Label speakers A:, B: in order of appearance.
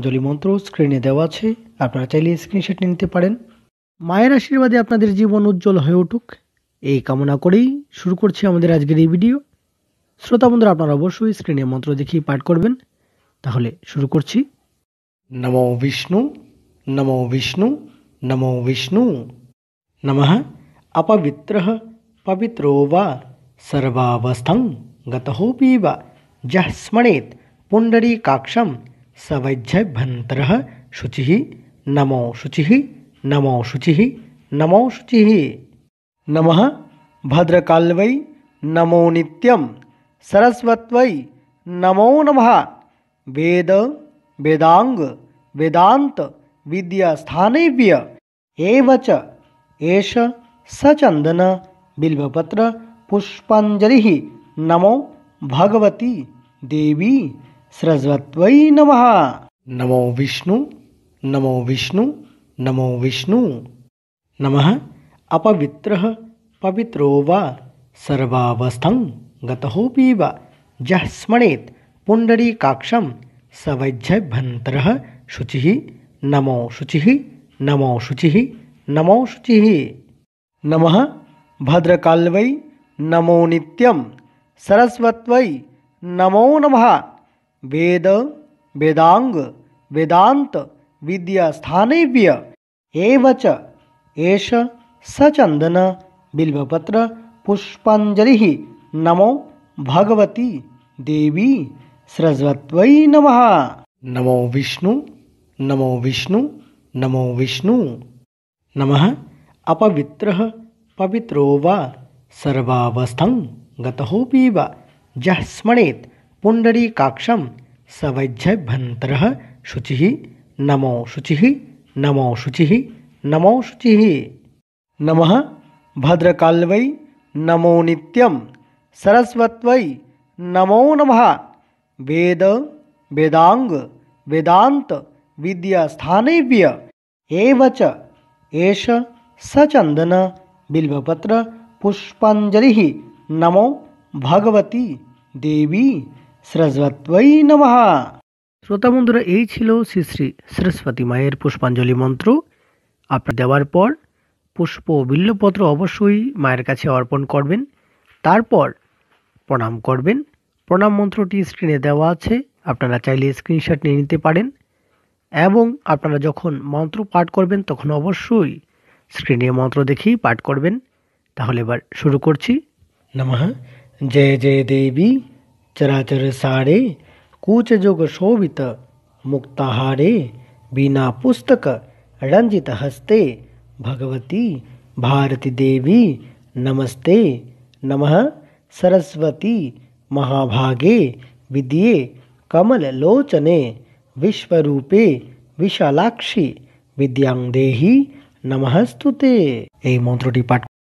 A: অঞ্জলি মন্ত্র স্ক্রিনে দেওয়া আছে আপনারা চাইলে স্ক্রিনশট নিতে পারেন মায়ের আশীর্বাদে আপনাদের জীবন উজ্জ্বল হয়ে উঠুক এই কামনা করেই শুরু করছি আমাদের আজকের এই ভিডিও শ্রোতা বন্ধুরা আপনারা অবশ্যই স্ক্রিনে মন্ত্র দেখিয়ে পাঠ করবেন তাহলে শুরু করছি নমো বিষ্ণু নমো বিষ্ণু নমো বিষ্ণু নম অপবিত্র পবিত্র বা সর্বাবস্থং গতহোপি বা যহ স্মণেত পুণ্ডরী কাক্ষম सवैज्जभन्तर शुचि नमो शुचि नमो शुचि नमो शुचि नम भद्रकाल्वै नमो नित्यम सरस्वत्वै नमो नमः वेद वेदांग वेदांत विद्यास्थानेभ्य एवच एष सचंदन बिल्वपत्र पुष्पांजलि नमो भगवती देवी सरस्वत्वई नम नमो विष्णु नमो विष्णु नमो विष्णु नम अपवित्र पवित्रो वर्वावस्थ सर्वावस्थं गतोऽपि वा यः स्मरेत् स नमो शुचि नमो शुचि नमो शुचि नम भद्रकाल्वै नमो नित्यम सरस्वत्वै नमो नमः वेद वेदांग वेदांत विद्यास्थानेभ्य एवच एष सचंदन बिल्वपत्र पुष्पांजलि नमो भगवती देवी सरस्वत्वई नमः नमो विष्णु नमो विष्णु नमो विष्णु नमः अपवित्र पवित्रो वा सर्वावस्थं गतोऽपि वा जः पुण्डरीकाक्षम भंतर शुचि नमो शुचि नमो शुचि नमो शुचि नम भद्रकाल्वै नमो नित्यम सरस्वत्वै नमो नमः वेद वेदांग वेदांत विद्यास्थानेभ्य एवच एष सचंदन बिल्वपत्र पुष्पांजलि नमो भगवती देवी সরস্বতী নমহা শ্রোতা বন্ধুরা এই ছিল শ্রী শ্রী সরস্বতী মায়ের পুষ্পাঞ্জলি মন্ত্র আপনার দেওয়ার পর পুষ্প বিল্লপত্র অবশ্যই মায়ের কাছে অর্পণ করবেন তারপর প্রণাম করবেন প্রণাম মন্ত্রটি স্ক্রিনে দেওয়া আছে আপনারা চাইলে স্ক্রিনশট নিয়ে নিতে পারেন এবং আপনারা যখন মন্ত্র পাঠ করবেন তখন অবশ্যই স্ক্রিনে মন্ত্র দেখেই পাঠ করবেন তাহলে এবার শুরু করছি নমঃ জয় জয় দেবী चराचर साड़े कूच जुग शोभित मुक्ताहारे बिना पुस्तक रंजित हस्ते भगवती भारती देवी नमस्ते नमः सरस्वती महाभागे विद्ये लोचने विश्वरूपे বিশালাক্ষী বিদ্যাং দেহি নমস্তুতে ए मंत्रोटी पाठ